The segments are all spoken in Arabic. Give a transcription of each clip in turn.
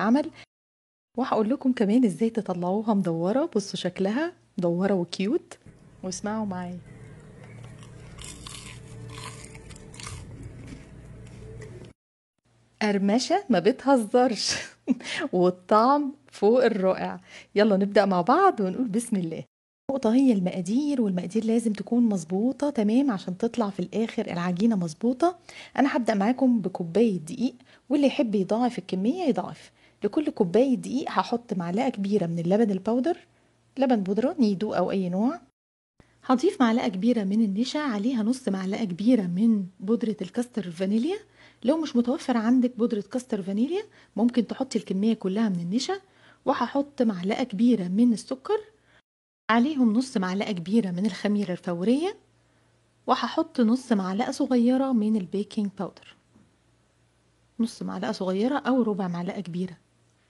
عمل وهقول لكم كمان ازاي تطلعوها مدوره بصوا شكلها مدوره وكيوت واسمعوا معايا قرمشه ما بتهزرش والطعم فوق الرائع يلا نبدا مع بعض ونقول بسم الله النقطة هي المقادير والمقادير لازم تكون مظبوطة تمام عشان تطلع في الآخر العجينة مظبوطة أنا هبدأ معاكم بكوباية دقيق واللي يحب يضاعف الكمية يضاعف لكل كوباية دقيق هحط معلقة كبيرة من اللبن الباودر لبن بودرة نيدو أو أي نوع هضيف معلقة كبيرة من النشا عليها نص معلقة كبيرة من بودرة الكاستر الفانيليا لو مش متوفر عندك بودرة كاستر فانيليا ممكن تحطي الكمية كلها من النشا وهحط معلقة كبيرة من السكر عليهم نص معلقة كبيرة من الخميرة الفورية وهحط نص معلقة صغيرة من البيكنج باودر نص معلقة صغيرة أو ربع معلقة كبيرة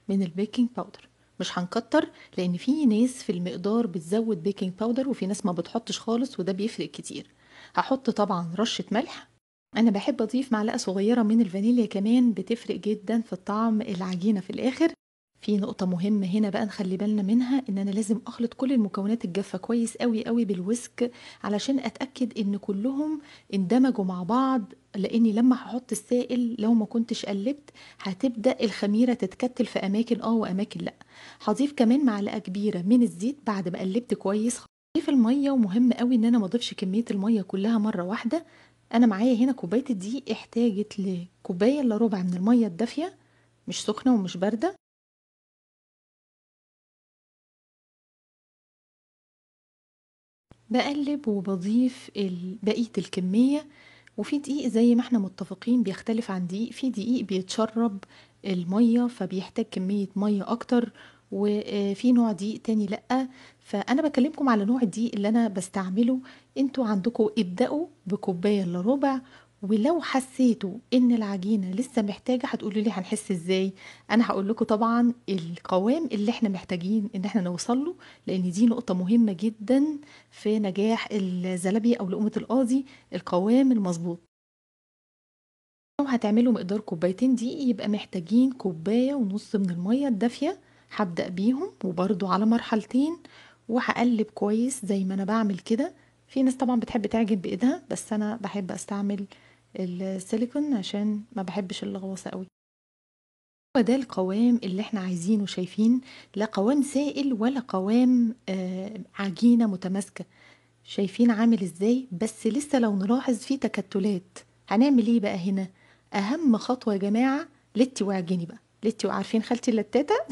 من البيكنج باودر مش هنكتر لان في ناس في المقدار بتزود بيكنج باودر وفي ناس ما بتحطش خالص وده بيفرق كتير هحط طبعا رشه ملح انا بحب اضيف معلقه صغيره من الفانيليا كمان بتفرق جدا في الطعم العجينه في الاخر في نقطة مهمة هنا بقى نخلي بالنا منها ان انا لازم اخلط كل المكونات الجافة كويس قوي قوي بالوسك علشان اتأكد ان كلهم اندمجوا مع بعض لاني لما هحط السائل لو ما كنتش قلبت هتبدأ الخميرة تتكتل في اماكن اه واماكن لا هضيف كمان معلقة كبيرة من الزيت بعد ما قلبت كويس هضيف المية ومهم قوي ان انا ما اضيفش كمية المية كلها مرة واحدة انا معايا هنا كوباية الدقيق احتاجت لكوباية الا ربع من المية الدافية مش سخنة ومش باردة بقلب وبضيف بقية الكمية وفي دقيق زي ما احنا متفقين بيختلف عن دقيق في دقيق بيتشرب المية فبيحتاج كمية مية أكتر وفي آه، نوع دقيق تاني لأ فأنا بكلمكم على نوع الدقيق اللي أنا بستعمله انتوا عندكم ابدأوا بكوباية إلا ربع ولو حسيتوا إن العجينة لسه محتاجة هتقولوا لي هنحس إزاي؟ أنا هقول لكم طبعًا القوام اللي إحنا محتاجين إن إحنا نوصل له، لإن دي نقطة مهمة جدًا في نجاح الزلابية أو لقمه القاضي، القوام المظبوط لو هتعملوا مقدار كوبايتين دي يبقى محتاجين كوباية ونص من المية الدافية هبدأ بيهم وبرضو على مرحلتين وهقلب كويس زي ما أنا بعمل كده في ناس طبعا بتحب تعجن بإيدها بس أنا بحب أستعمل السيليكون عشان ما بحبش اللغوصة قوي هو ده القوام اللي احنا عايزينه شايفين لا قوام سائل ولا قوام آه عجينة متماسكة شايفين عامل ازاي بس لسه لو نلاحظ فيه تكتلات هنعمل ايه بقى هنا اهم خطوة يا جماعة لتي واعجني بقى لتي وعارفين خالتي اللتاتة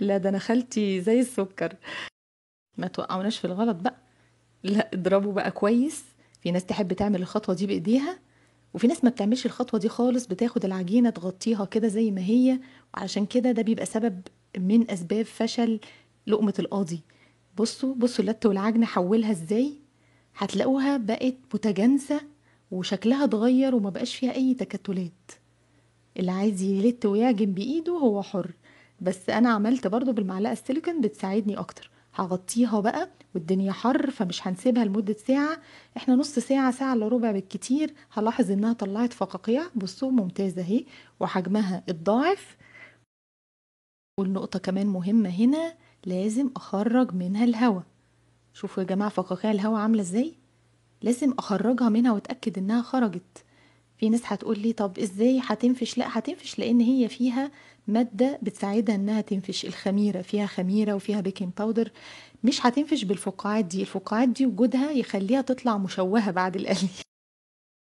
لا ده انا خالتي زي السكر ما توقعوناش في الغلط بقى لا اضربوا بقى كويس في ناس تحب تعمل الخطوة دي بإيديها وفي ناس ما بتعملش الخطوة دي خالص بتاخد العجينة تغطيها كده زي ما هي علشان كده ده بيبقى سبب من أسباب فشل لقمة القاضي بصوا بصوا اللتة والعجنة حولها ازاي هتلاقوها بقت متجانسة وشكلها اتغير وما بقاش فيها أي تكتلات اللي عايز يلت ويعجن بإيده هو حر بس أنا عملت برضو بالمعلقة السيليكون بتساعدني أكتر هغطيها بقى والدنيا حر فمش هنسيبها لمدة ساعة احنا نص ساعة ساعة الا ربع بالكتير هلاحظ انها طلعت فقاقيع بصوا ممتازة اهي وحجمها اتضاعف والنقطة كمان مهمة هنا لازم اخرج منها الهواء شوفوا يا جماعة فقاقيع الهواء عاملة ازاي لازم اخرجها منها واتأكد انها خرجت في ناس هتقول لي طب ازاي هتنفش لا هتنفش لان هي فيها ماده بتساعدها انها تنفش الخميره فيها خميره وفيها بيكنج باودر مش هتنفش بالفقاعات دي الفقاعات دي وجودها يخليها تطلع مشوهه بعد القلي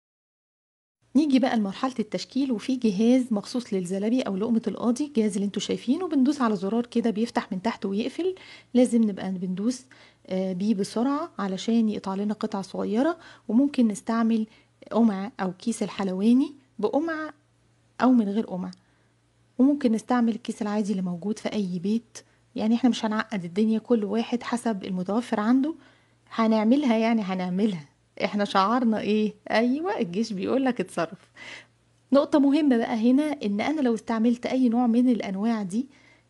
نيجي بقى لمرحله التشكيل وفي جهاز مخصوص للزلبي او لقمه القاضي الجهاز اللي انتوا شايفينه بندوس على زرار كده بيفتح من تحت ويقفل لازم نبقى بندوس آه، بيه بسرعه علشان يقطع لنا قطع صغيره وممكن نستعمل قمع أو كيس الحلواني بقمع أو من غير قمع وممكن نستعمل الكيس العادي اللي موجود في أي بيت يعني احنا مش هنعقد الدنيا كل واحد حسب المتوفر عنده هنعملها يعني هنعملها احنا شعارنا ايه ايوه الجيش بيقول لك اتصرف نقطة مهمة بقى هنا ان انا لو استعملت اي نوع من الانواع دي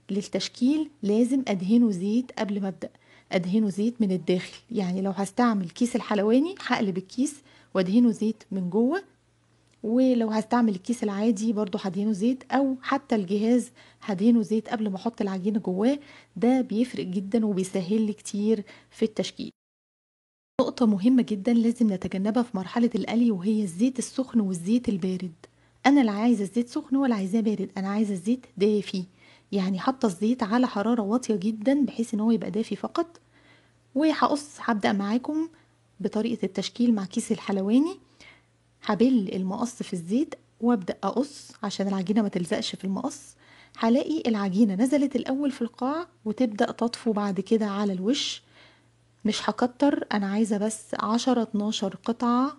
للتشكيل لازم ادهنه زيت قبل ما ابدأ ادهنه زيت من الداخل يعني لو هستعمل كيس الحلواني هقلب الكيس وادهنه زيت من جوه ولو هستعمل الكيس العادي برضو هدهنه زيت او حتى الجهاز هدهنه زيت قبل ما احط العجينه جواه ده بيفرق جدا وبيسهل لي كتير في التشكيل نقطه مهمه جدا لازم نتجنبها في مرحله القلي وهي الزيت السخن والزيت البارد انا لا عايزه الزيت سخن ولا عايزاه بارد انا عايزه الزيت دافي يعني حاطه الزيت على حراره واطيه جدا بحيث ان هو يبقى دافي فقط وهقص هبدا معاكم بطريقة التشكيل مع كيس الحلواني هبل المقص في الزيت وابدأ أقص عشان العجينة ما تلزقش في المقص هلاقي العجينة نزلت الأول في القاع وتبدأ تطفو بعد كده على الوش مش هكتر أنا عايزة بس عشرة اتناشر قطعة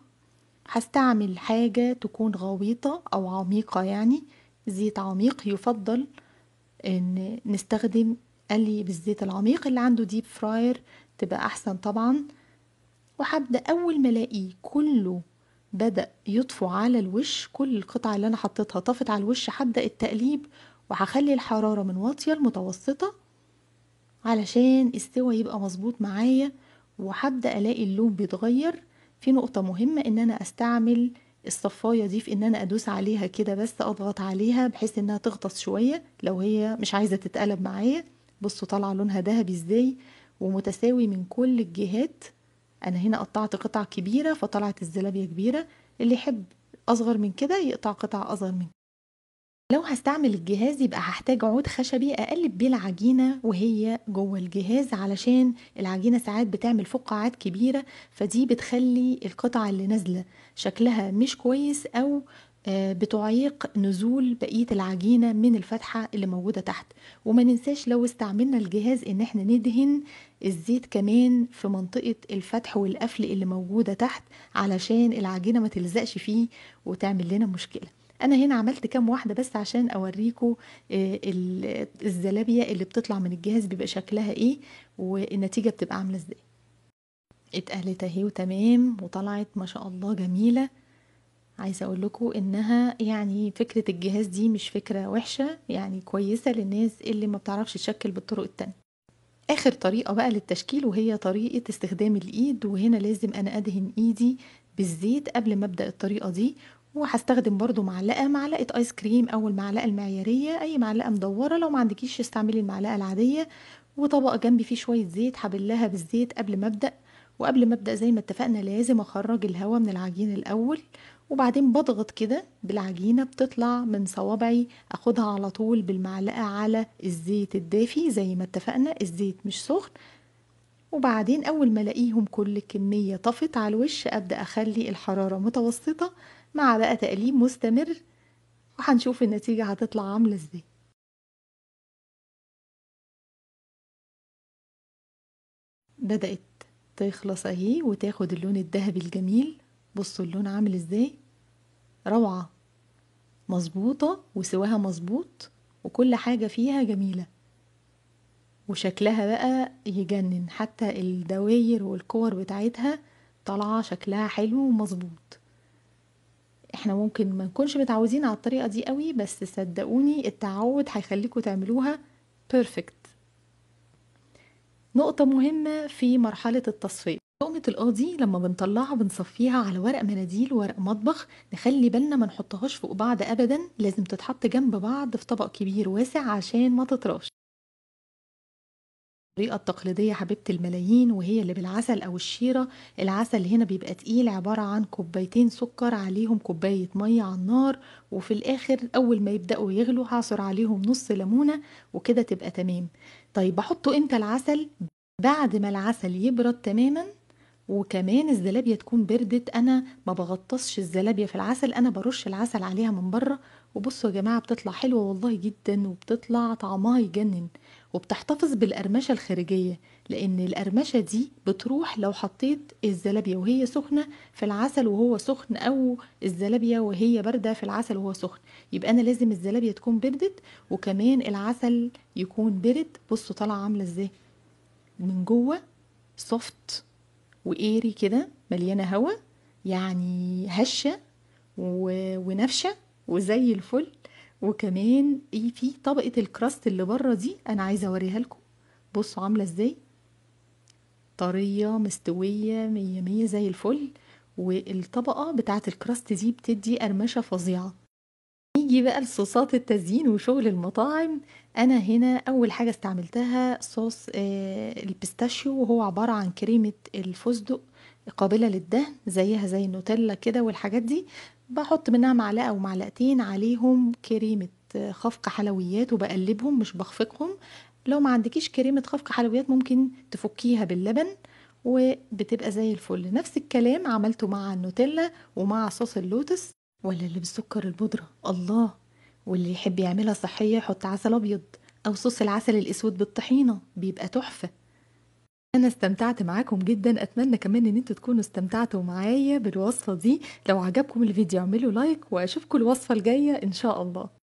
هستعمل حاجة تكون غويطة أو عميقة يعني زيت عميق يفضل إن نستخدم قلي بالزيت العميق اللي عنده ديب فراير تبقى أحسن طبعا وهبدأ أول ما ألاقيه كله بدأ يطفو على الوش كل القطع اللي أنا حطيتها طفت على الوش هبدأ التقليب وهخلي الحرارة من واطية لمتوسطة علشان السوا يبقى مظبوط معايا وهبدأ ألاقي اللون بيتغير في نقطة مهمة إن أنا أستعمل الصفاية دي في إن أنا أدوس عليها كده بس أضغط عليها بحيث إنها تغطس شوية لو هي مش عايزة تتقلب معايا بصوا طالعة لونها دهبي إزاي ومتساوي من كل الجهات انا هنا قطعت قطع كبيره فطلعت الزلابيه كبيره اللي يحب اصغر من كده يقطع قطع اصغر من كده لو هستعمل الجهاز يبقى هحتاج عود خشبي اقلب بيه العجينه وهي جوه الجهاز علشان العجينه ساعات بتعمل فقاعات كبيره فدي بتخلي القطع اللي نازله شكلها مش كويس او آه، بتعيق نزول بقية العجينة من الفتحة اللي موجودة تحت وما ننساش لو استعملنا الجهاز ان احنا ندهن الزيت كمان في منطقة الفتح والقفل اللي موجودة تحت علشان العجينة ما تلزقش فيه وتعمل لنا مشكلة انا هنا عملت كام واحدة بس عشان اوريكم آه، الزلابية اللي بتطلع من الجهاز بيبقى شكلها ايه والنتيجة بتبقى عاملة ازاي اتقلت اهي وتمام وطلعت ما شاء الله جميله عايزة أقول لكم إنها يعني فكرة الجهاز دي مش فكرة وحشة يعني كويسة للناس اللي ما بتعرفش تشكل بالطرق التانية آخر طريقة بقى للتشكيل وهي طريقة استخدام الإيد وهنا لازم أنا أدهن إيدي بالزيت قبل ما أبدأ الطريقة دي وهستخدم برضو معلقة معلقة آيس كريم أو المعلقة المعيارية أي معلقة مدورة لو ما عندكيش استعملي المعلقة العادية وطبق جنبي فيه شوية زيت حبلها بالزيت قبل ما أبدأ وقبل ما أبدأ زي ما اتفقنا لازم أخرج الهواء من العجين الأول وبعدين بضغط كده بالعجينة بتطلع من صوابعي أخدها على طول بالمعلقة على الزيت الدافي زي ما اتفقنا الزيت مش سخن وبعدين أول ما ألاقيهم كل كمية طفت على الوش أبدأ أخلي الحرارة متوسطة مع بقى تقليب مستمر وهنشوف النتيجة هتطلع عاملة ازاي بدأت تخلص اهي وتاخد اللون الذهبي الجميل بصوا اللون عامل ازاي روعة مظبوطة وسواها مظبوط وكل حاجة فيها جميلة وشكلها بقى يجنن حتى الدواير والكور بتاعتها طالعة شكلها حلو ومظبوط احنا ممكن ما نكونش متعودين على الطريقة دي قوي بس صدقوني التعود هيخليكم تعملوها بيرفكت نقطة مهمة في مرحلة التصفية لقمة القاضي لما بنطلعها بنصفيها على ورق مناديل وورق مطبخ نخلي بالنا ما نحطهاش فوق بعض أبدا لازم تتحط جنب بعض في طبق كبير واسع عشان ما تطراش الطريقة التقليدية حبيبة الملايين وهي اللي بالعسل أو الشيرة العسل هنا بيبقى تقيل عبارة عن كوبايتين سكر عليهم كوباية مية على النار وفي الآخر أول ما يبدأوا يغلوا هعصر عليهم نص ليمونة وكده تبقى تمام طيب بحطه إمتى العسل؟ بعد ما العسل يبرد تماما وكمان الزلابية تكون بردت أنا ما بغطسش الزلابية في العسل أنا برش العسل عليها من بره وبصوا يا جماعة بتطلع حلوة والله جدا وبتطلع طعمها يجنن وبتحتفظ بالقرمشة الخارجية لأن القرمشة دي بتروح لو حطيت الزلابية وهي سخنة في العسل وهو سخن أو الزلابية وهي باردة في العسل وهو سخن يبقى أنا لازم الزلابية تكون بردت وكمان العسل يكون برد بصوا طالعة عاملة ازاي من جوه سوفت وايري كده مليانه هوا يعني هشه ونفشه وزي الفل وكمان ايه في طبقه الكراست اللي بره دي انا عايزه اوريها لكم بصوا عامله ازاي طريه مستويه مية مية زي الفل والطبقه بتاعه الكراست دي بتدي قرمشه فظيعه نيجي بقى لصوصات التزيين وشغل المطاعم انا هنا اول حاجه استعملتها صوص آه، البيستاشيو وهو عباره عن كريمه الفستق قابله للدهن زيها زي النوتيلا كده والحاجات دي بحط منها معلقه ومعلقتين معلقتين عليهم كريمه خفق حلويات وبقلبهم مش بخفقهم لو ما عندكيش كريمه خفق حلويات ممكن تفكيها باللبن وبتبقى زي الفل نفس الكلام عملته مع النوتيلا ومع صوص اللوتس ولا اللي بالسكر البودرة الله واللي يحب يعملها صحية يحط عسل أبيض أو صوص العسل الأسود بالطحينة بيبقى تحفة أنا استمتعت معاكم جدا أتمنى كمان إن انتوا تكونوا استمتعتوا معايا بالوصفة دي لو عجبكم الفيديو اعملوا لايك وأشوفكم الوصفة الجاية إن شاء الله